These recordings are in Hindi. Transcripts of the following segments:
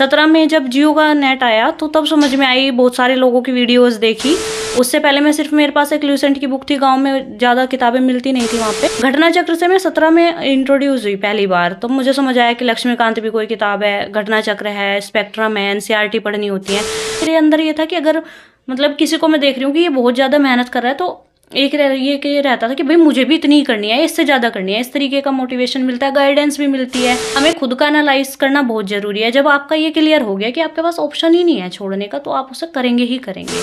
सत्रह में जब जियो का नेट आया तो तब समझ में आई बहुत सारे लोगों की वीडियोस देखी उससे पहले मैं सिर्फ मेरे पास एक ल्यूसेंट की बुक थी गांव में ज़्यादा किताबें मिलती नहीं थी वहाँ पे घटना चक्र से मैं सत्रह में इंट्रोड्यूस हुई पहली बार तो मुझे समझ आया कि लक्ष्मीकांत भी कोई किताब है घटना चक्र है स्पेक्ट्रम है एनसीआर e पढ़नी होती है मेरे अंदर ये था कि अगर मतलब किसी को मैं देख रही हूँ कि ये बहुत ज़्यादा मेहनत कर रहा है तो एक ये कि रहता था कि भाई मुझे भी इतनी करनी है इससे ज़्यादा करनी है इस तरीके का मोटिवेशन मिलता है गाइडेंस भी मिलती है हमें खुद का एनालाइज करना बहुत ज़रूरी है जब आपका ये क्लियर हो गया कि आपके पास ऑप्शन ही नहीं है छोड़ने का तो आप उसे करेंगे ही करेंगे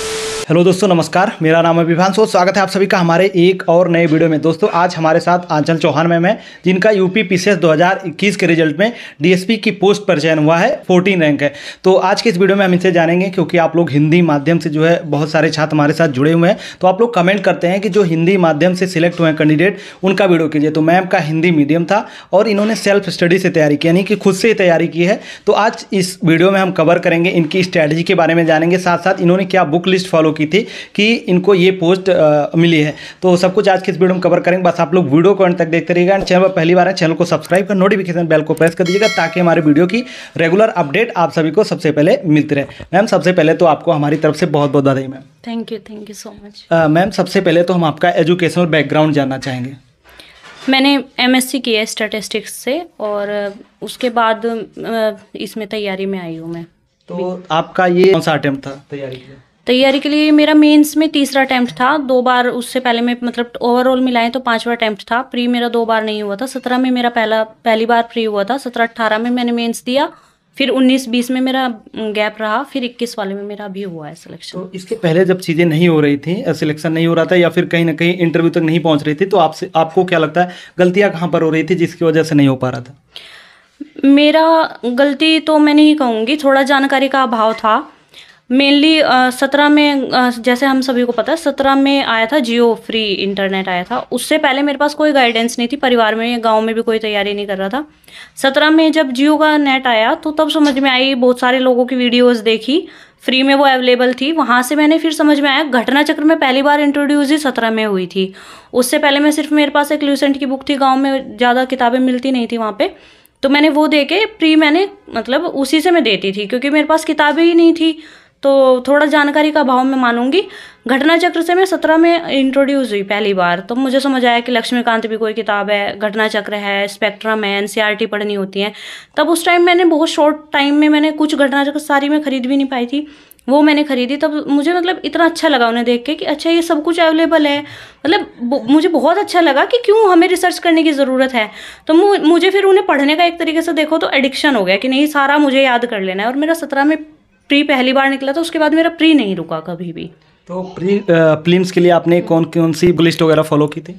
हेलो दोस्तों नमस्कार मेरा नाम है सो स्वागत है आप सभी का हमारे एक और नए वीडियो में दोस्तों आज हमारे साथ आंचल चौहान मैम है जिनका यूपी पीसीएस 2021 के रिजल्ट में डीएसपी की पोस्ट पर चयन हुआ है 14 रैंक है तो आज के इस वीडियो में हम इनसे जानेंगे क्योंकि आप लोग हिंदी माध्यम से जो है बहुत सारे छात्र हमारे साथ जुड़े हुए हैं तो आप लोग कमेंट करते हैं हैं कि जो हिंदी माध्यम से सिलेक्ट हुए कैंडिडेट उनका वीडियो कीजिए तो मैम का हिंदी मीडियम था और इन्होंने सेल्फ स्टडी से तैयारी की यानी कि खुद से ही तैयारी की है तो आज इस वीडियो में हम कवर करेंगे इनकी स्ट्रैटेजी के बारे में जानेंगे साथ साथ इन्होंने क्या बुक लिस्ट फॉलो की थी कि इनको ये पोस्ट मिली है तो सब कुछ आज के इस वीडियो में कवर करेंगे बस आप लोग वीडियो को एंड तक देखते रहिएगा एंड चैनल पर पहली बार है चैनल को सब्सक्राइब कर नोटिफिकेशन बेल को प्रेस कर दीजिएगा ताकि हमारे वीडियो की रेगुलर अपडेट आप सभी को सबसे पहले मिलते रहे मैम सबसे पहले तो आपको हमारी तरफ से बहुत बहुत बधाई ma'am thank you thank you so much ma'am सबसे पहले तो हम आपका एजुकेशनल बैकग्राउंड जानना चाहेंगे मैंने एमएससी किया है स्टैटिस्टिक्स से और uh, उसके बाद uh, इसमें तैयारी में आई हूँ मैं तो आपका ये कौन सा अटैम्प्ट था तैयारी के लिए तैयारी के लिए मेरा मेंस में तीसरा अटैम्प्ट था दो बार उससे पहले मैं मतलब ओवरऑल मिलाएं तो पांचवा अटैम्प्ट था प्री मेरा दो बार नहीं हुआ था सत्रह में मेरा पहला पहली बार प्री हुआ था सत्रह अट्ठारह में मैंने मेन्स दिया फिर 19-20 में मेरा गैप रहा फिर 21 वाले में मेरा अभी हुआ है सिलेक्शन तो इसके पहले जब चीज़ें नहीं हो रही थी सिलेक्शन नहीं हो रहा था या फिर कहीं ना कहीं इंटरव्यू तक नहीं पहुंच रही थी तो आपसे आपको क्या लगता है गलतियाँ कहाँ पर हो रही थी जिसकी वजह से नहीं हो पा रहा था मेरा गलती तो मैं नहीं कहूँगी थोड़ा जानकारी का अभाव था मेनली uh, सत्रह में uh, जैसे हम सभी को पता है सत्रह में आया था जियो फ्री इंटरनेट आया था उससे पहले मेरे पास कोई गाइडेंस नहीं थी परिवार में या गाँव में भी कोई तैयारी नहीं कर रहा था सत्रह में जब जियो का नेट आया तो तब समझ में आई बहुत सारे लोगों की वीडियोज़ देखी फ्री में वो अवेलेबल थी वहाँ से मैंने फिर समझ में आया घटना चक्र में पहली बार इंट्रोड्यूस ही सत्रह में हुई थी उससे पहले मैं सिर्फ मेरे पास एक ल्यूसेंट की बुक थी गाँव में ज़्यादा किताबें मिलती नहीं थी वहाँ पर तो मैंने वो दे के प्री मैंने मतलब उसी से मैं देती थी क्योंकि मेरे पास किताबें ही नहीं थी तो थोड़ा जानकारी का अभाव मैं मानूंगी घटना चक्र से मैं सत्रह में इंट्रोड्यूस हुई पहली बार तो मुझे समझ आया कि लक्ष्मीकांत भी कोई किताब है घटना चक्र है स्पेक्ट्रम है एनसीईआरटी e पढ़नी होती है तब उस टाइम मैंने बहुत शॉर्ट टाइम में मैंने कुछ घटना चक्र सारी में खरीद भी नहीं पाई थी वो मैंने खरीदी तब मुझे मतलब इतना अच्छा लगा उन्हें देख के कि अच्छा ये सब कुछ अवेलेबल है मतलब मुझे बहुत अच्छा लगा कि क्यों हमें रिसर्च करने की ज़रूरत है तो मुझे फिर उन्हें पढ़ने का एक तरीके से देखो तो एडिक्शन हो गया कि नहीं सारा मुझे याद कर लेना है और मेरा सत्रह में प्री पहली बार निकला था उसके बाद मेरा प्री नहीं रुका कभी भी तो प्री प्लीम्स के लिए आपने कौन कौन सी लिस्ट वगैरह फॉलो की थी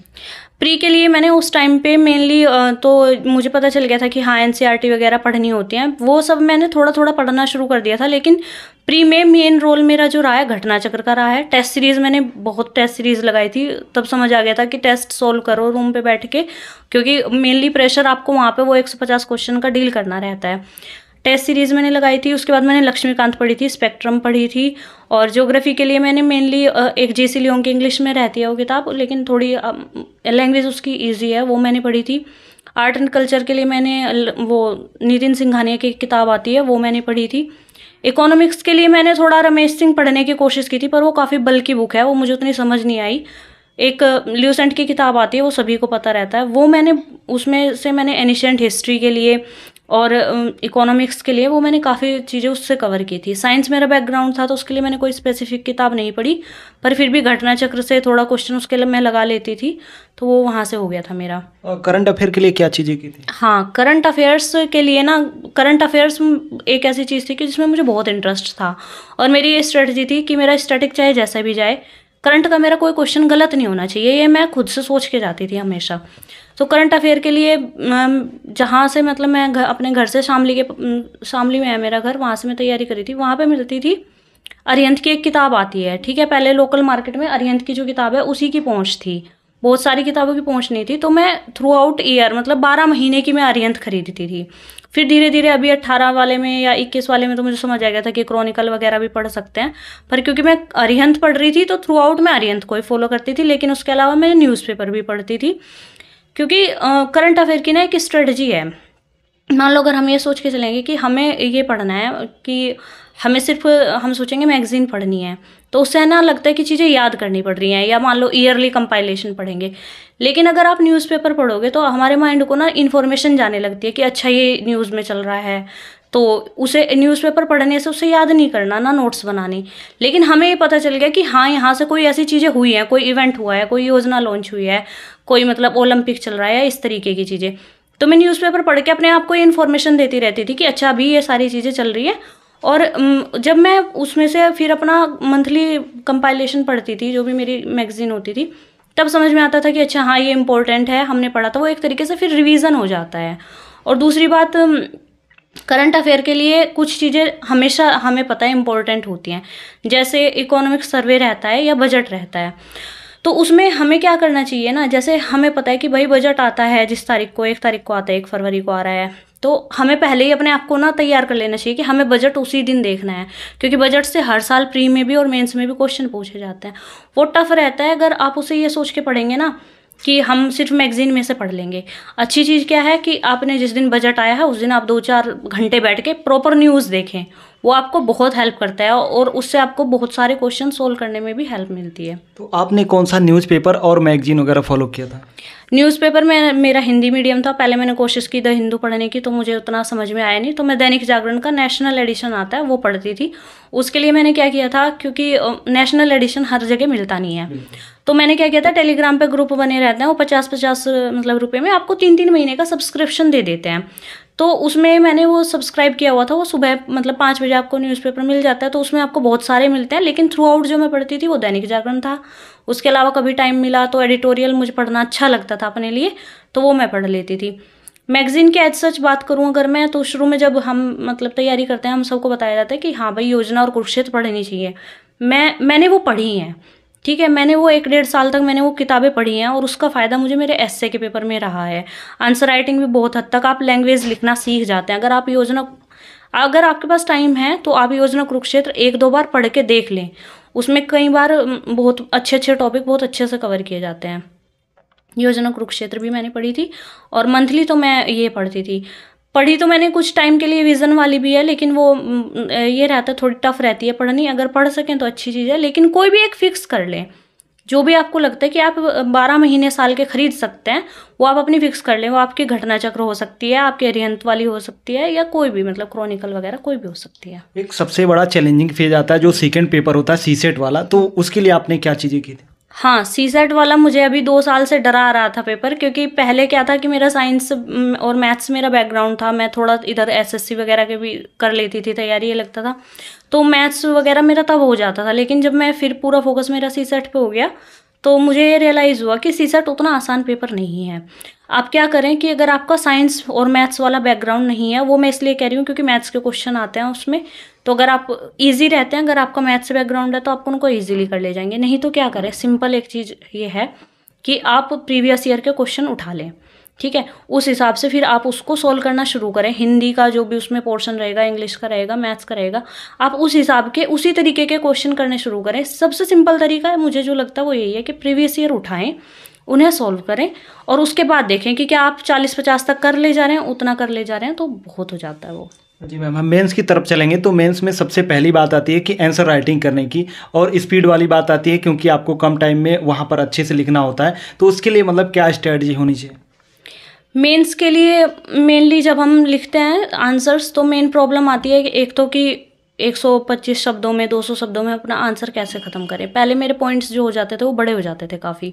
प्री के लिए मैंने उस टाइम पे मेनली तो मुझे पता चल गया था कि हाँ एन e वगैरह पढ़नी होती हैं वो सब मैंने थोड़ा थोड़ा पढ़ना शुरू कर दिया था लेकिन प्री में मेन रोल मेरा जो रहा है घटना चक्र का रहा है टेस्ट सीरीज़ मैंने बहुत टेस्ट सीरीज़ लगाई थी तब समझ आ गया था कि टेस्ट सोल्व करो रूम पे बैठ के क्योंकि मेनली प्रेशर आपको वहाँ पे वो एक क्वेश्चन का डील करना रहता है टेस्ट सीरीज़ मैंने लगाई थी उसके बाद मैंने लक्ष्मीकांत पढ़ी थी स्पेक्ट्रम पढ़ी थी और ज्योग्राफी के लिए मैंने मेनली एक जे सी लियोंग की इंग्लिश में रहती है वो किताब लेकिन थोड़ी लैंग्वेज उसकी ईजी है वो मैंने पढ़ी थी आर्ट एंड कल्चर के लिए मैंने वो नितिन सिंघानिया की किताब आती है वो मैंने पढ़ी थी इकोनॉमिक्स के लिए मैंने थोड़ा रमेश सिंह पढ़ने की कोशिश की थी पर वो काफ़ी की बुक है वो मुझे उतनी समझ नहीं आई एक ल्यूसेंट की किताब आती है वो सभी को पता रहता है वो मैंने उसमें से मैंने एनिशेंट हिस्ट्री के लिए और इकोनॉमिक्स के लिए वो मैंने काफ़ी चीज़ें उससे कवर की थी साइंस मेरा बैकग्राउंड था तो उसके लिए मैंने कोई स्पेसिफिक किताब नहीं पढ़ी पर फिर भी घटना चक्र से थोड़ा क्वेश्चन उसके लिए मैं लगा लेती थी तो वो वहाँ से हो गया था मेरा करंट अफेयर के लिए क्या चीज़ें की थी हाँ करंट अफेयर्स के लिए ना करंट अफेयर्स एक ऐसी चीज़ थी कि जिसमें मुझे बहुत इंटरेस्ट था और मेरी ये स्ट्रेटजी थी कि मेरा स्टैटिक चाहे जैसा भी जाए करंट का मेरा कोई क्वेश्चन गलत नहीं होना चाहिए ये मैं खुद से सोच के जाती थी हमेशा तो करंट अफेयर के लिए जहाँ से मतलब मैं घर अपने घर से शामली के शामली में है मेरा घर वहाँ से मैं तैयारी करी थी वहाँ पर मिलती थी अरियंत की एक किताब आती है ठीक है पहले लोकल मार्केट में अरियंत की जो किताब है उसी की पहुँच थी बहुत सारी किताबों की पहुँच नहीं थी तो मैं थ्रू आउट ईयर मतलब बारह महीने की मैं अरियंत खरीदती थी फिर धीरे धीरे अभी अट्ठारह वाले में या इक्कीस वाले में तो मुझे समझ आ गया था कि क्रॉनिकल वगैरह भी पढ़ सकते हैं पर क्योंकि मैं अरियंत पढ़ रही थी तो थ्रू आउट मैं अरियंत को ही फॉलो करती थी लेकिन उसके अलावा मैं न्यूज़पेपर भी पढ़ती थी क्योंकि करंट अफेयर की ना एक स्ट्रेटजी है मान लो अगर हम ये सोच के चलेंगे कि हमें ये पढ़ना है कि हमें सिर्फ हम सोचेंगे मैगज़ीन पढ़नी है तो उससे ना लगता है कि चीज़ें याद करनी पड़ रही हैं या मान लो ईयरली कंपाइलेशन पढ़ेंगे लेकिन अगर आप न्यूज़पेपर पढ़ोगे तो हमारे माइंड को ना इन्फॉर्मेशन जाने लगती है कि अच्छा ये न्यूज़ में चल रहा है तो उसे न्यूज़पेपर पढ़ने से उसे याद नहीं करना ना नोट्स बनाने लेकिन हमें ये पता चल गया कि हाँ यहाँ से कोई ऐसी चीज़ें हुई हैं कोई इवेंट हुआ है कोई योजना लॉन्च हुई है कोई मतलब ओलंपिक चल रहा है इस तरीके की चीज़ें तो मैं न्यूज़पेपर पढ़ के अपने आप को ये इन्फॉर्मेशन देती रहती थी कि अच्छा अभी ये सारी चीज़ें चल रही हैं और जब मैं उसमें से फिर अपना मंथली कंपाइलेशन पढ़ती थी जो भी मेरी मैगजीन होती थी तब समझ में आता था कि अच्छा हाँ ये इम्पोर्टेंट है हमने पढ़ा था वो एक तरीके से फिर रिवीज़न हो जाता है और दूसरी बात करंट अफेयर के लिए कुछ चीज़ें हमेशा हमें पता है इम्पोर्टेंट होती हैं जैसे इकोनॉमिक सर्वे रहता है या बजट रहता है तो उसमें हमें क्या करना चाहिए ना जैसे हमें पता है कि भाई बजट आता है जिस तारीख को एक तारीख को आता है एक फरवरी को आ रहा है तो हमें पहले ही अपने आप को ना तैयार कर लेना चाहिए कि हमें बजट उसी दिन देखना है क्योंकि बजट से हर साल प्री में भी और मेंस में भी क्वेश्चन पूछे जाते हैं वो टफ रहता है अगर आप उसे ये सोच के पढ़ेंगे ना कि हम सिर्फ मैगज़ीन में से पढ़ लेंगे अच्छी चीज़ क्या है कि आपने जिस दिन बजट आया है उस दिन आप दो चार घंटे बैठ के प्रॉपर न्यूज़ देखें वो आपको बहुत हेल्प करता है और उससे आपको बहुत सारे क्वेश्चन सोल्व करने में भी हेल्प मिलती है तो आपने कौन सा न्यूज़पेपर और मैगजीन वगैरह फॉलो किया था न्यूज़पेपर में मेरा हिंदी मीडियम था पहले मैंने कोशिश की द हिंदू पढ़ने की तो मुझे उतना समझ में आया नहीं तो मैं दैनिक जागरण का नेशनल एडिशन आता है वो पढ़ती थी उसके लिए मैंने क्या किया था क्योंकि नेशनल एडिशन हर जगह मिलता नहीं है तो मैंने क्या किया था टेलीग्राम पे ग्रुप बने रहते हैं वो पचास पचास मतलब रुपए में आपको तीन तीन महीने का सब्सक्रिप्शन दे देते हैं तो उसमें मैंने वो सब्सक्राइब किया हुआ था वो सुबह मतलब पाँच बजे आपको न्यूज़पेपर मिल जाता है तो उसमें आपको बहुत सारे मिलते हैं लेकिन थ्रू आउट जो मैं पढ़ती थी वो दैनिक जागरण था उसके अलावा कभी टाइम मिला तो एडिटोरियल मुझे पढ़ना अच्छा लगता था अपने लिए तो वो मैं पढ़ लेती थी मैगज़ीन की एज सच बात करूँ अगर मैं तो शुरू में जब हम मतलब तैयारी करते हैं हम सबको बताया जाता है कि हाँ भाई योजना और कुरुक्षेत्र पढ़नी चाहिए मैं मैंने वो पढ़ी हैं ठीक है मैंने वो एक डेढ़ साल तक मैंने वो किताबें पढ़ी हैं और उसका फ़ायदा मुझे मेरे एस के पेपर में रहा है आंसर राइटिंग भी बहुत हद तक आप लैंग्वेज लिखना सीख जाते हैं अगर आप योजना अगर आपके पास टाइम है तो आप योजना कुरुक्षेत्र एक दो बार पढ़ के देख लें उसमें कई बार बहुत अच्छे अच्छे टॉपिक बहुत अच्छे से कवर किए जाते हैं योजना कुरुक्षेत्र भी मैंने पढ़ी थी और मंथली तो मैं ये पढ़ती थी पढ़ी तो मैंने कुछ टाइम के लिए विज़न वाली भी है लेकिन वो ये रहता है थोड़ी टफ रहती है पढ़नी अगर पढ़ सकें तो अच्छी चीज़ है लेकिन कोई भी एक फ़िक्स कर लें जो भी आपको लगता है कि आप 12 महीने साल के खरीद सकते हैं वो आप अपनी फिक्स कर लें वो आपकी घटना चक्र हो सकती है आपके अरियंत वाली हो सकती है या कोई भी मतलब क्रॉनिकल वगैरह कोई भी हो सकती है एक सबसे बड़ा चैलेंजिंग फेज आता है जो सेकेंड पेपर होता है सेट वाला तो उसके लिए आपने क्या चीज़ें की थी हाँ सी सेट वाला मुझे अभी दो साल से डरा आ रहा था पेपर क्योंकि पहले क्या था कि मेरा साइंस और मैथ्स मेरा बैकग्राउंड था मैं थोड़ा इधर एसएससी वगैरह के भी कर लेती थी तैयारी ये लगता था तो मैथ्स वगैरह मेरा तब हो जाता था लेकिन जब मैं फिर पूरा फोकस मेरा सी सेट पर हो गया तो मुझे ये रियलाइज़ हुआ कि सी उतना आसान पेपर नहीं है आप क्या करें कि अगर आपका साइंस और मैथ्स वाला बैकग्राउंड नहीं है वो मैं इसलिए कह रही हूँ क्योंकि मैथ्स के क्वेश्चन आते हैं उसमें तो अगर आप इजी रहते हैं अगर आपका मैथ्स बैकग्राउंड है तो आप उनको ईजीली कर ले जाएंगे नहीं तो क्या करें सिंपल एक चीज़ ये है कि आप प्रीवियस ईयर के क्वेश्चन उठा लें ठीक है उस हिसाब से फिर आप उसको सोल्व करना शुरू करें हिंदी का जो भी उसमें पोर्शन रहेगा इंग्लिश का रहेगा मैथ्स का रहेगा आप उस हिसाब के उसी तरीके के क्वेश्चन करने शुरू करें सबसे सिंपल तरीका है मुझे जो लगता है वो यही है कि प्रीवियस ईयर उठाएं उन्हें सॉल्व करें और उसके बाद देखें कि क्या आप चालीस पचास तक कर ले जा रहे हैं उतना कर ले जा रहे हैं तो बहुत हो जाता है वो जी मैम हम मेंस की तरफ चलेंगे तो मेंस में सबसे पहली बात आती है कि आंसर राइटिंग करने की और स्पीड वाली बात आती है क्योंकि आपको कम टाइम में वहाँ पर अच्छे से लिखना होता है तो उसके लिए मतलब क्या स्ट्रैटी होनी चाहिए मेंस के लिए मेनली जब हम लिखते हैं आंसर्स तो मेन प्रॉब्लम आती है कि एक तो कि 125 शब्दों में 200 शब्दों में अपना आंसर कैसे ख़त्म करें पहले मेरे पॉइंट्स जो हो जाते थे वो बड़े हो जाते थे काफ़ी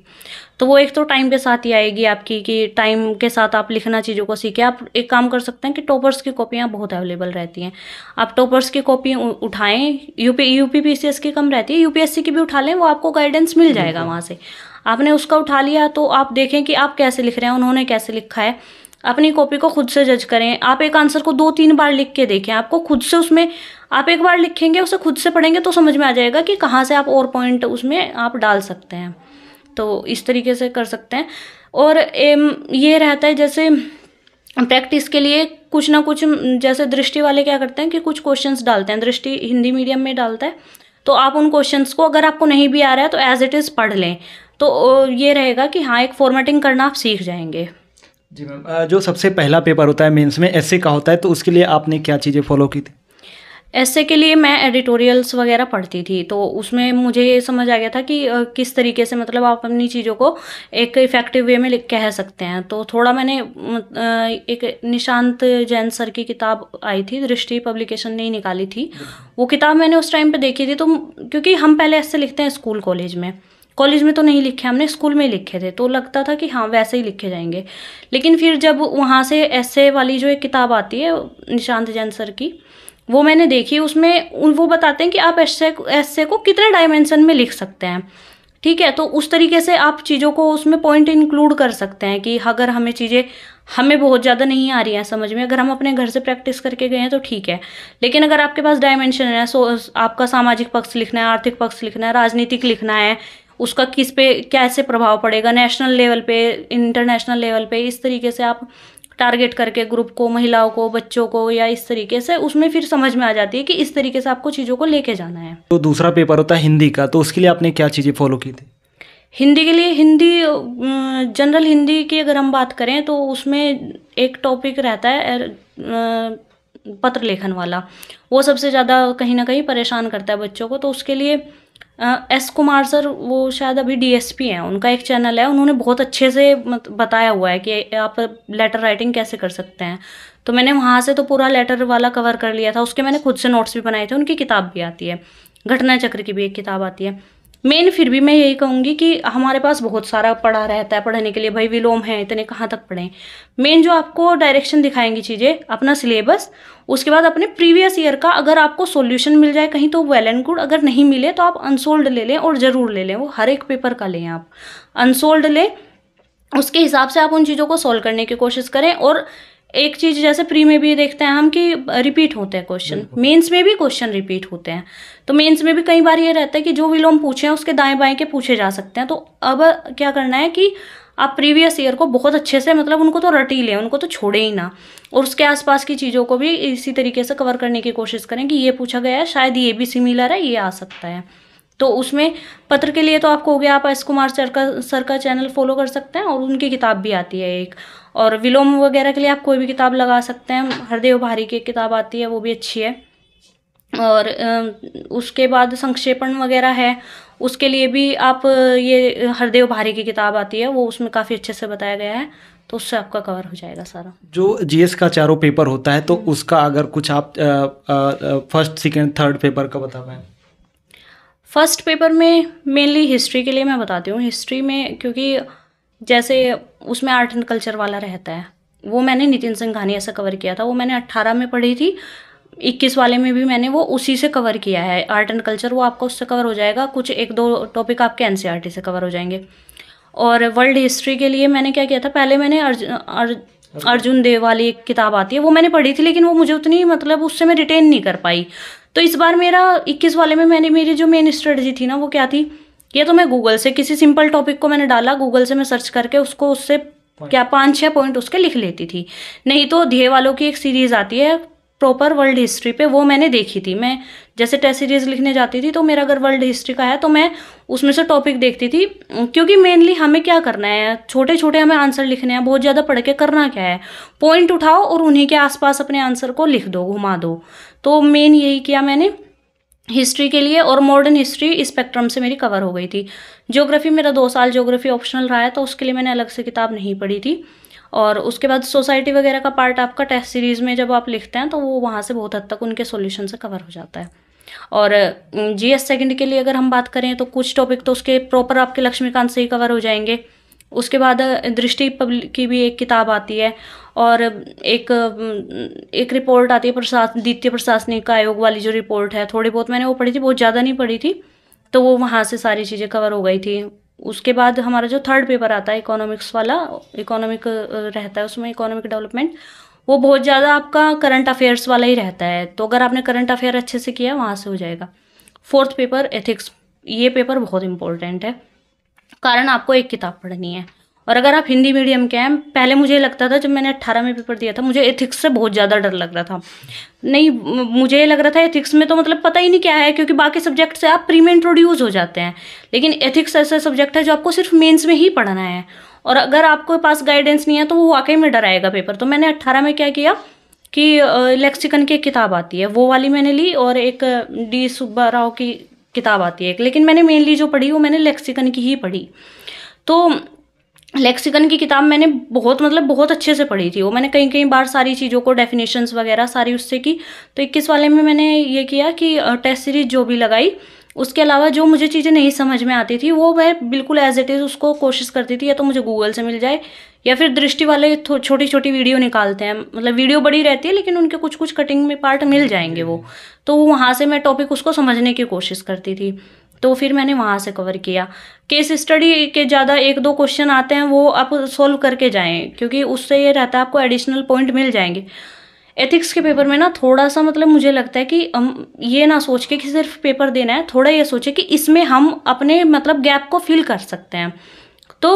तो वो एक तो टाइम के साथ ही आएगी आपकी कि टाइम के साथ आप लिखना चीज़ों को सीखें आप एक काम कर सकते हैं कि टॉपर्स की कॉपियाँ बहुत अवेलेबल रहती हैं आप टॉपर्स की कॉपी उठाएं यू पी एस की कम रहती है यू पी एस सी की भी उठा लें वो आपको गाइडेंस मिल जाएगा वहाँ से आपने उसका उठा लिया तो आप देखें कि आप कैसे लिख रहे हैं उन्होंने कैसे लिखा है अपनी कॉपी को खुद से जज करें आप एक आंसर को दो तीन बार लिख के देखें आपको खुद से उसमें आप एक बार लिखेंगे उसे खुद से पढ़ेंगे तो समझ में आ जाएगा कि कहाँ से आप और पॉइंट उसमें आप डाल सकते हैं तो इस तरीके से कर सकते हैं और ये रहता है जैसे प्रैक्टिस के लिए कुछ ना कुछ जैसे दृष्टि वाले क्या करते हैं कि कुछ क्वेश्चंस डालते हैं दृष्टि हिंदी मीडियम में डालता है तो आप उन क्वेश्चंस को अगर आपको नहीं भी आ रहा है तो एज इट इज़ पढ़ लें तो ये रहेगा कि हाँ एक फॉर्मेटिंग करना आप सीख जाएंगे जी मैम जो सबसे पहला पेपर होता है मेंस में ऐसे का होता है तो उसके लिए आपने क्या चीज़ें फॉलो की थी ऐसे के लिए मैं एडिटोरियल्स वगैरह पढ़ती थी तो उसमें मुझे ये समझ आ गया था कि किस तरीके से मतलब आप अपनी चीज़ों को एक इफ़ेक्टिव वे में कह सकते हैं तो थोड़ा मैंने एक निशांत जैन सर की किताब आई थी दृष्टि पब्लिकेशन ने ही निकाली थी वो किताब मैंने उस टाइम पे देखी थी तो क्योंकि हम पहले ऐसे लिखते हैं स्कूल कॉलेज में कॉलेज में तो नहीं लिखे हमने स्कूल में लिखे थे तो लगता था कि हाँ वैसे ही लिखे जाएंगे लेकिन फिर जब वहाँ से ऐसे वाली जो एक किताब आती है निशांत जैन सर की वो मैंने देखी उसमें वो बताते हैं कि आप ऐसे ऐसे को कितने डायमेंशन में लिख सकते हैं ठीक है तो उस तरीके से आप चीज़ों को उसमें पॉइंट इंक्लूड कर सकते हैं कि अगर हमें चीज़ें हमें बहुत ज़्यादा नहीं आ रही हैं समझ में अगर हम अपने घर से प्रैक्टिस करके गए हैं तो ठीक है लेकिन अगर आपके पास डायमेंशन है सो आपका सामाजिक पक्ष लिखना है आर्थिक पक्ष लिखना है राजनीतिक लिखना है उसका किस पे कैसे प्रभाव पड़ेगा नेशनल लेवल पे इंटरनेशनल लेवल पे इस तरीके से आप टारगेट करके ग्रुप को महिलाओं को बच्चों को या इस तरीके से उसमें फिर समझ में आ जाती है कि इस तरीके से आपको चीज़ों को लेके जाना है तो दूसरा पेपर होता है हिंदी का तो उसके लिए आपने क्या चीज़ें फॉलो की थी हिंदी के लिए हिंदी जनरल हिंदी की अगर हम बात करें तो उसमें एक टॉपिक रहता है पत्र लेखन वाला वो सबसे ज़्यादा कहीं ना कहीं परेशान करता है बच्चों को तो उसके लिए एस कुमार सर वो शायद अभी डीएसपी हैं उनका एक चैनल है उन्होंने बहुत अच्छे से बताया हुआ है कि आप लेटर राइटिंग कैसे कर सकते हैं तो मैंने वहाँ से तो पूरा लेटर वाला कवर कर लिया था उसके मैंने खुद से नोट्स भी बनाए थे उनकी किताब भी आती है घटना चक्र की भी एक किताब आती है मेन फिर भी मैं यही कहूँगी कि हमारे पास बहुत सारा पढ़ा रहता है पढ़ने के लिए भाई विलोम है इतने कहाँ तक पढ़ें मेन जो आपको डायरेक्शन दिखाएंगी चीज़ें अपना सिलेबस उसके बाद अपने प्रीवियस ईयर का अगर आपको सॉल्यूशन मिल जाए कहीं तो वेल एंड गुड अगर नहीं मिले तो आप अनसोल्ड ले लें और ज़रूर ले लें वो हर एक पेपर का लें आप अनसोल्ड लें उसके हिसाब से आप उन चीज़ों को सॉल्व करने की कोशिश करें और एक चीज़ जैसे प्री में भी देखते हैं हम कि रिपीट होते हैं क्वेश्चन मेंस में भी क्वेश्चन रिपीट होते हैं तो मेंस में भी कई बार ये रहता है कि जो विलोम पूछे हैं उसके दाएं बाएं के पूछे जा सकते हैं तो अब क्या करना है कि आप प्रीवियस ईयर को बहुत अच्छे से मतलब उनको तो रट ही लें उनको तो छोड़े ही ना और उसके आसपास की चीज़ों को भी इसी तरीके से कवर करने की कोशिश करें कि ये पूछा गया है शायद ये भी सिमिलर है ये आ सकता है तो उसमें पत्र के लिए तो आपको हो गया आप एस कुमार सर का सर का चैनल फॉलो कर सकते हैं और उनकी किताब भी आती है एक और विलोम वगैरह के लिए आप कोई भी किताब लगा सकते हैं हरदेव भारी की किताब आती है वो भी अच्छी है और उसके बाद संक्षेपण वगैरह है उसके लिए भी आप ये हरदेव भारी की किताब आती है वो उसमें काफ़ी अच्छे से बताया गया है तो उससे आपका कवर हो जाएगा सारा जो जीएस का चारों पेपर होता है तो हम्म। उसका अगर कुछ आप फर्स्ट सेकेंड थर्ड पेपर का बता पाए फर्स्ट पेपर में मेनली हिस्ट्री के लिए मैं बताती हूँ हिस्ट्री में क्योंकि जैसे उसमें आर्ट एंड कल्चर वाला रहता है वो मैंने नितिन संघानिया से कवर किया था वो मैंने अट्ठारह में पढ़ी थी इक्कीस वाले में भी मैंने वो उसी से कवर किया है आर्ट एंड कल्चर वो आपका उससे कवर हो जाएगा कुछ एक दो टॉपिक आपके एन e से कवर हो जाएंगे और वर्ल्ड हिस्ट्री के लिए मैंने क्या किया था पहले मैंने अर्ज, अर्ज अर्जुन देव वाली एक किताब आती है वो मैंने पढ़ी थी लेकिन वो मुझे उतनी मतलब उससे मैं रिटेन नहीं कर पाई तो इस बार मेरा इक्कीस वाले में मैंने मेरी जो मेन स्ट्रेटजी थी ना वो क्या थी ये तो मैं गूगल से किसी सिंपल टॉपिक को मैंने डाला गूगल से मैं सर्च करके उसको उससे क्या पाँच छः पॉइंट उसके लिख लेती थी नहीं तो ध्येय वालों की एक सीरीज आती है प्रॉपर वर्ल्ड हिस्ट्री पे वो मैंने देखी थी मैं जैसे टेस्ट सीरीज़ लिखने जाती थी तो मेरा अगर वर्ल्ड हिस्ट्री का है तो मैं उसमें से टॉपिक देखती थी क्योंकि मेनली हमें क्या करना है छोटे छोटे हमें आंसर लिखने हैं बहुत ज़्यादा पढ़ के करना क्या है पॉइंट उठाओ और उन्हीं के आसपास अपने आंसर को लिख दो घुमा दो तो मेन यही किया मैंने हिस्ट्री के लिए और मॉडर्न हिस्ट्री स्पेक्ट्रम से मेरी कवर हो गई थी ज्योग्राफी मेरा दो साल ज्योग्राफी ऑप्शनल रहा है तो उसके लिए मैंने अलग से किताब नहीं पढ़ी थी और उसके बाद सोसाइटी वगैरह का पार्ट आपका टेस्ट सीरीज़ में जब आप लिखते हैं तो वो वहाँ से बहुत हद तक उनके सोल्यूशन से कवर हो जाता है और जी एस सेकेंड के लिए अगर हम बात करें तो कुछ टॉपिक तो उसके प्रॉपर आपके लक्ष्मीकांत से ही कवर हो जाएंगे उसके बाद दृष्टि पब्लिक की भी एक किताब आती है और एक एक रिपोर्ट आती है प्रशासन द्वितीय प्रशासनिक आयोग वाली जो रिपोर्ट है थोड़ी बहुत मैंने वो पढ़ी थी बहुत ज़्यादा नहीं पढ़ी थी तो वो वहाँ से सारी चीज़ें कवर हो गई थी उसके बाद हमारा जो थर्ड पेपर आता है इकोनॉमिक्स वाला इकोनॉमिक रहता है उसमें इकोनॉमिक डेवलपमेंट वो बहुत ज़्यादा आपका करंट अफेयर्स वाला ही रहता है तो अगर आपने करंट अफेयर अच्छे से किया वहाँ से हो जाएगा फोर्थ पेपर एथिक्स ये पेपर बहुत इंपॉर्टेंट है कारण आपको एक किताब पढ़नी है और अगर आप हिंदी मीडियम के हैं पहले मुझे लगता था जब मैंने अट्ठारह में पेपर दिया था मुझे एथिक्स से बहुत ज़्यादा डर लग रहा था नहीं मुझे ये लग रहा था एथिक्स में तो मतलब पता ही नहीं क्या है क्योंकि बाकी सब्जेक्ट से आप प्री में इंट्रोड्यूस हो जाते हैं लेकिन एथिक्स ऐसा सब्जेक्ट है जो आपको सिर्फ मेन्स में ही पढ़ना है और अगर आपके पास गाइडेंस नहीं है तो वो वाकई में डर आएगा पेपर तो मैंने अट्ठारह में क्या किया कि लेक्सिकन की किताब आती है वो वाली मैंने ली और एक डी सुब्बा राव की किताब आती है लेकिन मैंने मेनली जो पढ़ी वो मैंने लेक्सिकन की ही पढ़ी तो लेक्सिकन की किताब मैंने बहुत मतलब बहुत अच्छे से पढ़ी थी वो मैंने कई कई बार सारी चीज़ों को डेफिनेशंस वगैरह सारी उससे की तो इक्कीस वाले में मैंने ये किया कि टेस्ट सीरीज जो भी लगाई उसके अलावा जो मुझे चीज़ें नहीं समझ में आती थी वो मैं बिल्कुल एज इट इज़ उसको कोशिश करती थी या तो मुझे गूगल से मिल जाए या फिर दृष्टि वाले छोटी छोटी वीडियो निकालते हैं मतलब वीडियो बड़ी रहती है लेकिन उनके कुछ कुछ कटिंग में पार्ट मिल जाएंगे वो तो वहाँ से मैं टॉपिक उसको समझने की कोशिश करती थी तो फिर मैंने वहाँ से कवर किया केस स्टडी के ज़्यादा एक दो क्वेश्चन आते हैं वो आप सॉल्व करके जाएँ क्योंकि उससे ये रहता है आपको एडिशनल पॉइंट मिल जाएंगे एथिक्स के पेपर में ना थोड़ा सा मतलब मुझे लगता है कि हम ये ना सोच के कि सिर्फ पेपर देना है थोड़ा ये सोचे कि इसमें हम अपने मतलब गैप को फिल कर सकते हैं तो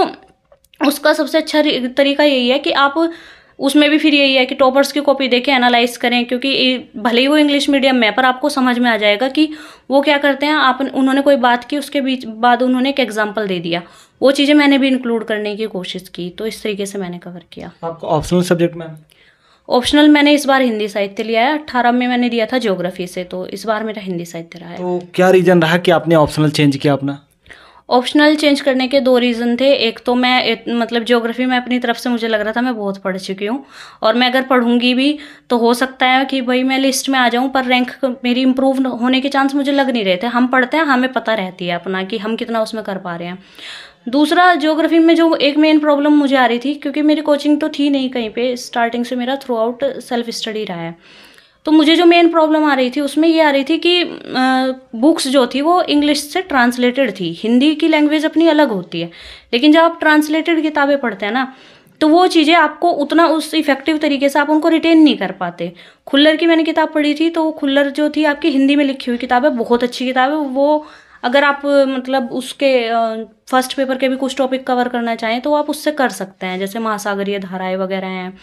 उसका सबसे अच्छा तरीका यही है कि आप उसमें भी फिर यही है कि टॉपर्स की कॉपी देखें एनालाइज करें क्योंकि भले ही वो इंग्लिश मीडियम में पर आपको समझ में आ जाएगा कि वो क्या करते हैं आप उन्होंने कोई बात की उसके बीच बाद उन्होंने एक एग्जाम्पल दे दिया वो चीज़ें मैंने भी इंक्लूड करने की कोशिश की तो इस तरीके से मैंने कवर किया आपका ऑप्शनल सब्जेक्ट मैम ऑप्शनल मैंने इस बार हिंदी साहित्य लिया है अट्ठारह में मैंने दिया था ज्योग्राफी से तो इस बार मेरा हिंदी साहित्य रहा है तो क्या रीजन रहा कि आपने ऑप्शनल चेंज किया अपना ऑप्शनल चेंज करने के दो रीज़न थे एक तो मैं एक, मतलब ज्योग्राफी में अपनी तरफ से मुझे लग रहा था मैं बहुत पढ़ चुकी हूँ और मैं अगर पढ़ूंगी भी तो हो सकता है कि भाई मैं लिस्ट में आ जाऊँ पर रैंक मेरी इंप्रूव होने के चांस मुझे लग नहीं रहे थे हम पढ़ते हैं हमें पता रहती है अपना कि हम कितना उसमें कर पा रहे हैं दूसरा ज्योग्राफी में जो एक मेन प्रॉब्लम मुझे आ रही थी क्योंकि मेरी कोचिंग तो थी नहीं कहीं पर स्टार्टिंग से मेरा थ्रू आउट सेल्फ स्टडी रहा है तो मुझे जो मेन प्रॉब्लम आ रही थी उसमें ये आ रही थी कि बुक्स जो थी वो इंग्लिश से ट्रांसलेटेड थी हिंदी की लैंग्वेज अपनी अलग होती है लेकिन जब आप ट्रांसलेटेड किताबें पढ़ते हैं ना तो वो चीज़ें आपको उतना उस इफेक्टिव तरीके से आप उनको रिटेन नहीं कर पाते खुल्लर की मैंने किताब पढ़ी थी तो खुल्लर जो थी आपकी हिंदी में लिखी हुई किताब है बहुत अच्छी किताब है वो अगर आप मतलब उसके फर्स्ट पेपर के भी कुछ टॉपिक कवर करना चाहें तो आप उससे कर सकते हैं जैसे महासागरीय धाराएं वगैरह हैं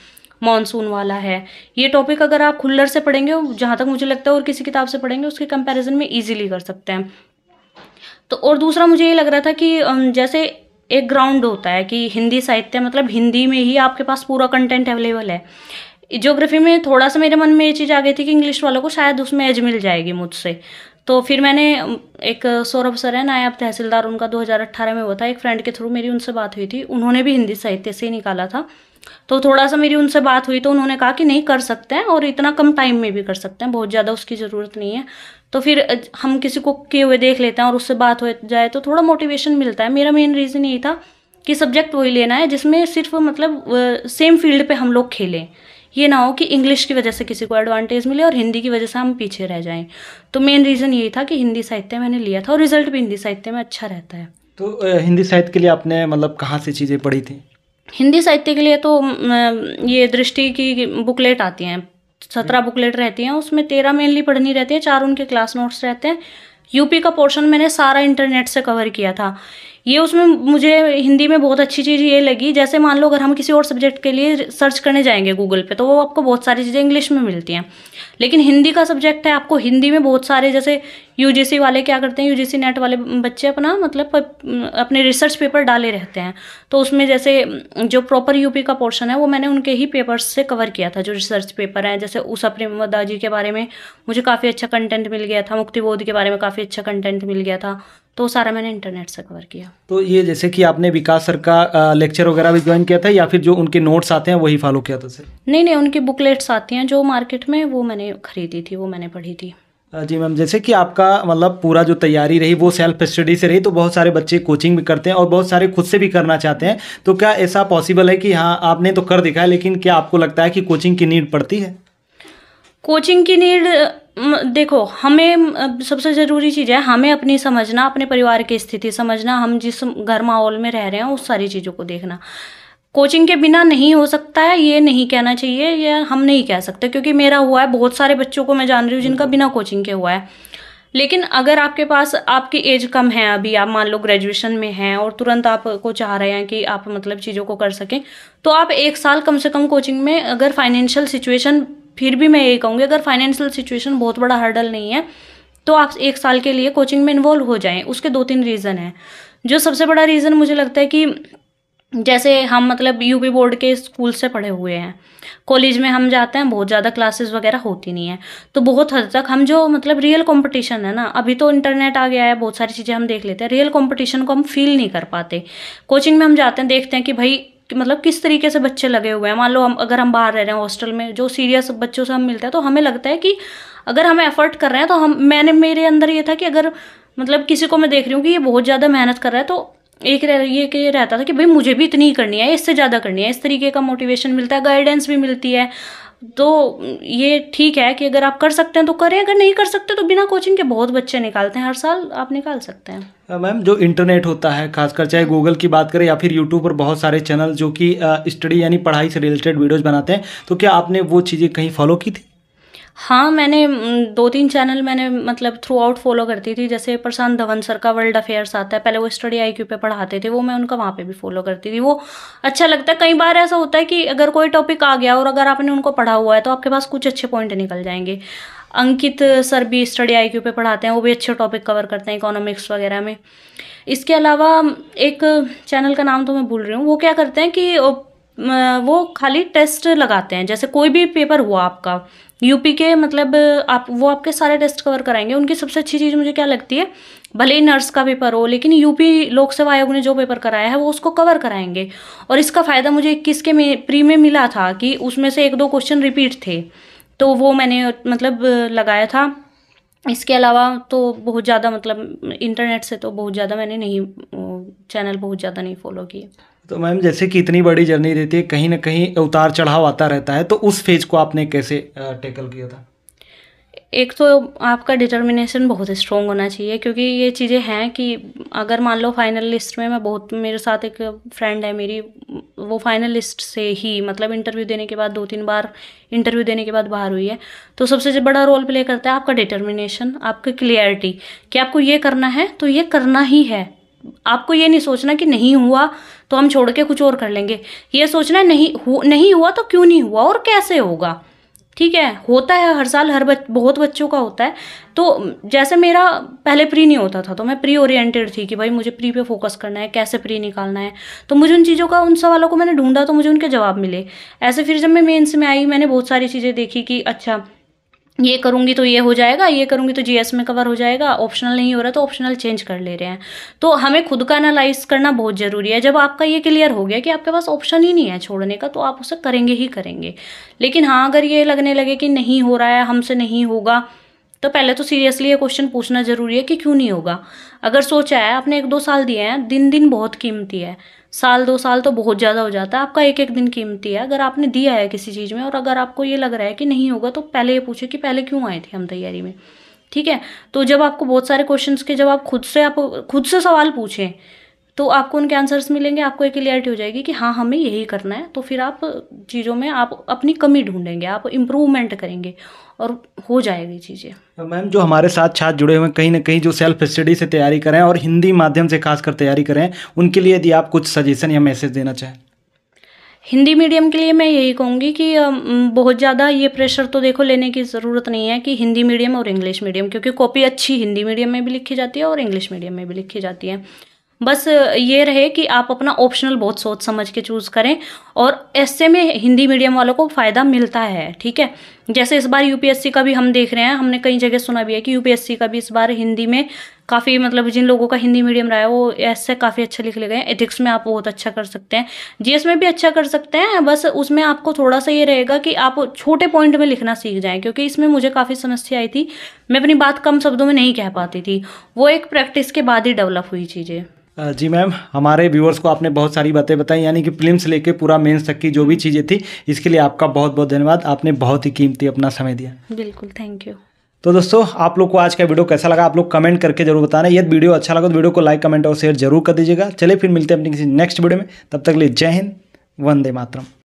मानसून वाला है ये टॉपिक अगर आप खुल्लर से पढ़ेंगे जहाँ तक मुझे लगता है और किसी किताब से पढ़ेंगे उसके कंपैरिजन में इजीली कर सकते हैं तो और दूसरा मुझे ये लग रहा था कि जैसे एक ग्राउंड होता है कि हिंदी साहित्य मतलब हिंदी में ही आपके पास पूरा कंटेंट अवेलेबल है जोग्राफी में थोड़ा सा मेरे मन में ये चीज़ आ गई थी कि इंग्लिश वालों को शायद उसमें एज मिल जाएगी मुझसे तो फिर मैंने एक सौरभ सर है नायब तहसीलदार उनका 2018 में हुआ था एक फ्रेंड के थ्रू मेरी उनसे बात हुई थी उन्होंने भी हिंदी साहित्य से ही निकाला था तो थोड़ा सा मेरी उनसे बात हुई तो उन्होंने कहा कि नहीं कर सकते हैं और इतना कम टाइम में भी कर सकते हैं बहुत ज़्यादा उसकी ज़रूरत नहीं है तो फिर हम किसी को किए हुए देख लेते हैं और उससे बात हो जाए तो थोड़ा मोटिवेशन मिलता है मेरा मेन रीज़न यही था कि सब्जेक्ट वही लेना है जिसमें सिर्फ मतलब सेम फील्ड पर हम लोग खेलें ये ना हो कि इंग्लिश की वजह से किसी को एडवांटेज मिले और हिंदी की वजह से हम पीछे रह जाएं तो मेन रीज़न यही था कि हिंदी साहित्य मैंने लिया था और रिजल्ट भी हिंदी साहित्य में अच्छा रहता है तो हिंदी साहित्य के लिए आपने मतलब कहाँ से चीज़ें पढ़ी थी हिंदी साहित्य के लिए तो ये दृष्टि की बुकलेट आती हैं सत्रह बुकलेट रहती हैं उसमें तेरह मेनली पढ़नी रहती है चार उनके क्लास नोट्स रहते हैं यूपी का पोर्शन मैंने सारा इंटरनेट से कवर किया था ये उसमें मुझे हिंदी में बहुत अच्छी चीज़ ये लगी जैसे मान लो अगर हम किसी और सब्जेक्ट के लिए सर्च करने जाएंगे गूगल पे तो वो आपको बहुत सारी चीज़ें इंग्लिश में मिलती हैं लेकिन हिंदी का सब्जेक्ट है आपको हिंदी में बहुत सारे जैसे यूजीसी वाले क्या करते हैं यूजीसी नेट वाले बच्चे अपना मतलब अपने रिसर्च पेपर डाले रहते हैं तो उसमें जैसे जो प्रॉपर यूपी का पोर्शन है वो मैंने उनके ही पेपर से कवर किया था जो रिसर्च पेपर हैं जैसे उषा प्रेमदा जी के बारे में मुझे काफ़ी अच्छा कंटेंट मिल गया था मुक्तिबोध के बारे में काफ़ी अच्छा कंटेंट मिल गया था तो सारा मैंने इंटरनेट से कवर किया तो ये जैसे कि आपने विकास सर का लेक्चर वगैरह भी ज्वाइन किया था या फिर जो उनके नोट्स आते हैं वही फॉलो किया था सर नहीं नहीं उनकी बुकलेट्स आती हैं जो मार्केट में वो मैंने खरीदी थी वो मैंने पढ़ी थी जी मैम जैसे कि आपका मतलब पूरा जो तैयारी रही वो सेल्फ स्टडी से रही तो बहुत सारे बच्चे कोचिंग भी करते हैं और बहुत सारे खुद से भी करना चाहते हैं तो क्या ऐसा पॉसिबल है कि हाँ आपने तो कर दिखाया लेकिन क्या आपको लगता है कि कोचिंग की नीड पड़ती है कोचिंग की नीड देखो हमें सबसे ज़रूरी चीज़ है हमें अपनी समझना अपने परिवार की स्थिति समझना हम जिस घर माहौल में रह रहे हैं उस सारी चीज़ों को देखना कोचिंग के बिना नहीं हो सकता है ये नहीं कहना चाहिए या हम नहीं कह सकते क्योंकि मेरा हुआ है बहुत सारे बच्चों को मैं जान रही हूँ जिनका बिना कोचिंग के हुआ है लेकिन अगर आपके पास आपकी एज कम है अभी आप मान लो ग्रेजुएशन में हैं और तुरंत आपको चाह रहे हैं कि आप मतलब चीज़ों को कर सकें तो आप एक साल कम से कम कोचिंग में अगर फाइनेंशियल सिचुएशन फिर भी मैं यही कहूँगी अगर फाइनेंशियल सिचुएशन बहुत बड़ा हर्डल नहीं है तो आप एक साल के लिए कोचिंग में इन्वॉल्व हो जाएं उसके दो तीन रीज़न हैं जो सबसे बड़ा रीज़न मुझे लगता है कि जैसे हम मतलब यूपी बोर्ड के स्कूल से पढ़े हुए हैं कॉलेज में हम जाते हैं बहुत ज़्यादा क्लासेस वगैरह होती नहीं है तो बहुत हद तक हम जो मतलब रियल कंपटीशन है ना अभी तो इंटरनेट आ गया है बहुत सारी चीज़ें हम देख लेते हैं रियल कंपटीशन को हम फील नहीं कर पाते कोचिंग में हम जाते हैं देखते हैं कि भाई कि मतलब किस तरीके से बच्चे लगे हुए हैं मान लो हम अगर हम बाहर रह रहे हैं हॉस्टल में जो सीरियस बच्चों से हम मिलते हैं तो हमें लगता है कि अगर हम एफर्ट कर रहे हैं तो हम मैंने मेरे अंदर ये था कि अगर मतलब किसी को मैं देख रही हूँ कि ये बहुत ज़्यादा मेहनत कर रहा है तो एक रह ये के रहता था कि भाई मुझे भी इतनी ही करनी है इससे ज़्यादा करनी है इस तरीके का मोटिवेशन मिलता है गाइडेंस भी मिलती है तो ये ठीक है कि अगर आप कर सकते हैं तो करें अगर नहीं कर सकते तो बिना कोचिंग के बहुत बच्चे निकालते हैं हर साल आप निकाल सकते हैं मैम जो इंटरनेट होता है खासकर चाहे गूगल की बात करें या फिर यूट्यूब पर बहुत सारे चैनल जो कि स्टडी यानी पढ़ाई से रिलेटेड वीडियोज़ बनाते हैं तो क्या आपने वो चीज़ें कहीं फॉलो की थी हाँ मैंने दो तीन चैनल मैंने मतलब थ्रू आउट फॉलो करती थी जैसे प्रशांत धवन सर का वर्ल्ड अफेयर्स आता है पहले वो स्टडी आई क्यू पे पढ़ाते थे वो मैं उनका वहाँ पे भी फॉलो करती थी वो अच्छा लगता है कई बार ऐसा होता है कि अगर कोई टॉपिक आ गया और अगर आपने उनको पढ़ा हुआ है तो आपके पास कुछ अच्छे पॉइंट निकल जाएंगे अंकित सर भी स्टडी आई पे पढ़ाते हैं वो भी अच्छे टॉपिक कवर करते हैं इकोनॉमिक्स वगैरह में इसके अलावा एक चैनल का नाम तो मैं भूल रही हूँ वो क्या करते हैं कि वो खाली टेस्ट लगाते हैं जैसे कोई भी पेपर हुआ आपका यूपी के मतलब आप वो आपके सारे टेस्ट कवर कराएंगे उनकी सबसे अच्छी चीज़ मुझे क्या लगती है भले ही नर्स का पेपर हो लेकिन यूपी लोक सेवा आयोग ने जो पेपर कराया है वो उसको कवर कराएंगे और इसका फ़ायदा मुझे इक्कीस के प्री में मिला था कि उसमें से एक दो क्वेश्चन रिपीट थे तो वो मैंने मतलब लगाया था इसके अलावा तो बहुत ज़्यादा मतलब इंटरनेट से तो बहुत ज़्यादा मैंने नहीं चैनल बहुत ज़्यादा नहीं फॉलो किए तो मैम जैसे कि इतनी बड़ी जर्नी रहती है कहीं ना कहीं उतार चढ़ाव आता रहता है तो उस फेज को आपने कैसे टैकल किया था एक तो आपका डिटर्मिनेशन बहुत स्ट्रॉन्ग होना चाहिए क्योंकि ये चीज़ें हैं कि अगर मान लो फाइनल लिस्ट में मैं बहुत मेरे साथ एक फ्रेंड है मेरी वो फाइनल लिस्ट से ही मतलब इंटरव्यू देने के बाद दो तीन बार इंटरव्यू देने के बाद बाहर हुई है तो सबसे जो बड़ा रोल प्ले करता है आपका डिटर्मिनेशन आपकी क्लियरिटी कि आपको ये करना है तो ये करना ही है आपको ये नहीं सोचना कि नहीं हुआ तो हम छोड़ के कुछ और कर लेंगे ये सोचना नहीं हु, नहीं हुआ तो क्यों नहीं हुआ और कैसे होगा ठीक है होता है हर साल हर बच बहुत बच्चों का होता है तो जैसे मेरा पहले प्री नहीं होता था तो मैं प्री ओरिएंटेड थी कि भाई मुझे प्री पे फोकस करना है कैसे प्री निकालना है तो मुझे उन चीज़ों का उन सवालों को मैंने ढूंढा तो मुझे उनके जवाब मिले ऐसे फिर जब मैं मेन्स में आई मैंने बहुत सारी चीज़ें देखी कि अच्छा ये करूँगी तो ये हो जाएगा ये करूँगी तो एस में कवर हो जाएगा ऑप्शनल नहीं हो रहा तो ऑप्शनल चेंज कर ले रहे हैं तो हमें खुद का एनालाइज करना बहुत ज़रूरी है जब आपका ये क्लियर हो गया कि आपके पास ऑप्शन ही नहीं है छोड़ने का तो आप उसे करेंगे ही करेंगे लेकिन हाँ अगर ये लगने लगे कि नहीं हो रहा है हमसे नहीं होगा तो पहले तो सीरियसली ये क्वेश्चन पूछना ज़रूरी है कि क्यों नहीं होगा अगर सोचा है आपने एक दो साल दिए हैं दिन दिन बहुत कीमती है साल दो साल तो बहुत ज़्यादा हो जाता है आपका एक एक दिन कीमती है अगर आपने दिया है किसी चीज़ में और अगर आपको ये लग रहा है कि नहीं होगा तो पहले ये पूछे कि पहले क्यों आए थे हम तैयारी में ठीक है तो जब आपको बहुत सारे क्वेश्चंस के जब आप खुद से आप खुद से सवाल पूछें तो आपको उनके आंसर्स मिलेंगे आपको एक क्लियरिटी हो जाएगी कि हाँ हमें यही करना है तो फिर आप चीज़ों में आप अपनी कमी ढूंढेंगे आप इम्प्रूवमेंट करेंगे और हो जाएगी चीज़ें तो मैम जो हमारे साथ छात्र जुड़े हुए कहीं ना कहीं जो सेल्फ स्टडी से तैयारी करें और हिंदी माध्यम से खासकर तैयारी करें उनके लिए यदि आप कुछ सजेशन या मैसेज देना चाहें हिंदी मीडियम के लिए मैं यही कहूँगी कि बहुत ज़्यादा ये प्रेशर तो देखो लेने की ज़रूरत नहीं है कि हिंदी मीडियम और इंग्लिश मीडियम क्योंकि कॉपी अच्छी हिंदी मीडियम में भी लिखी जाती है और इंग्लिश मीडियम में भी लिखी जाती है बस ये रहे कि आप अपना ऑप्शनल बहुत सोच समझ के चूज़ करें और ऐसे में हिंदी मीडियम वालों को फ़ायदा मिलता है ठीक है जैसे इस बार यूपीएससी का भी हम देख रहे हैं हमने कई जगह सुना भी है कि यूपीएससी का भी इस बार हिंदी में काफ़ी मतलब जिन लोगों का हिंदी मीडियम रहा है वो ऐसे काफ़ी अच्छा लिख ले गए एथिक्स में आप बहुत अच्छा कर सकते हैं जीएस में भी अच्छा कर सकते हैं बस उसमें आपको थोड़ा सा ये रहेगा कि आप छोटे पॉइंट में लिखना सीख जाएँ क्योंकि इसमें मुझे काफ़ी समस्या आई थी मैं अपनी बात कम शब्दों में नहीं कह पाती थी वो एक प्रैक्टिस के बाद ही डेवलप हुई चीज़ें जी मैम हमारे व्यूअर्स को आपने बहुत सारी बातें बताई यानी कि फिल्म से लेके पूरा मेन्स तक की जो भी चीज़ें थी इसके लिए आपका बहुत बहुत धन्यवाद आपने बहुत ही कीमती अपना समय दिया बिल्कुल थैंक यू तो दोस्तों आप लोग को आज का वीडियो कैसा लगा आप लोग कमेंट करके जरूर बताना यदि वीडियो अच्छा लगा तो वीडियो को लाइक कमेंट और शेयर जरूर कर दीजिएगा चलिए फिर मिलते हैं अपने किसी नेक्स्ट वीडियो में तब तक लिए जय हिंद वंदे मातरम